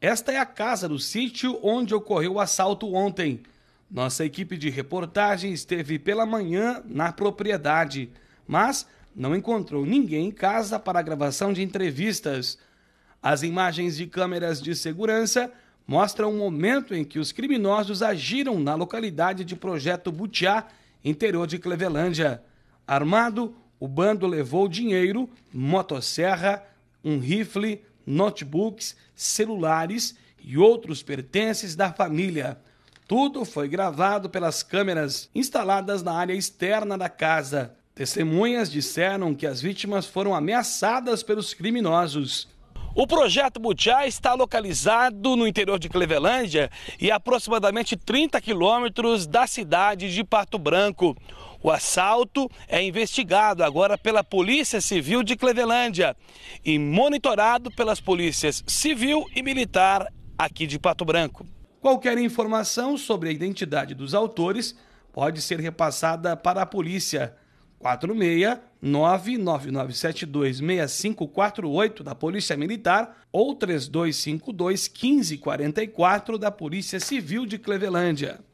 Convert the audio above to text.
Esta é a casa do sítio onde ocorreu o assalto ontem. Nossa equipe de reportagem esteve pela manhã na propriedade, mas não encontrou ninguém em casa para a gravação de entrevistas. As imagens de câmeras de segurança mostram o momento em que os criminosos agiram na localidade de Projeto Butiá, interior de Clevelândia. Armado, o bando levou dinheiro, motosserra, um rifle, notebooks, celulares e outros pertences da família. Tudo foi gravado pelas câmeras instaladas na área externa da casa. Testemunhas disseram que as vítimas foram ameaçadas pelos criminosos. O projeto Butiá está localizado no interior de Clevelândia e a é aproximadamente 30 quilômetros da cidade de Pato Branco. O assalto é investigado agora pela Polícia Civil de Clevelândia e monitorado pelas polícias civil e militar aqui de Pato Branco. Qualquer informação sobre a identidade dos autores pode ser repassada para a polícia. 469-9972-6548 da Polícia Militar ou 3252 1544 da Polícia Civil de Clevelândia.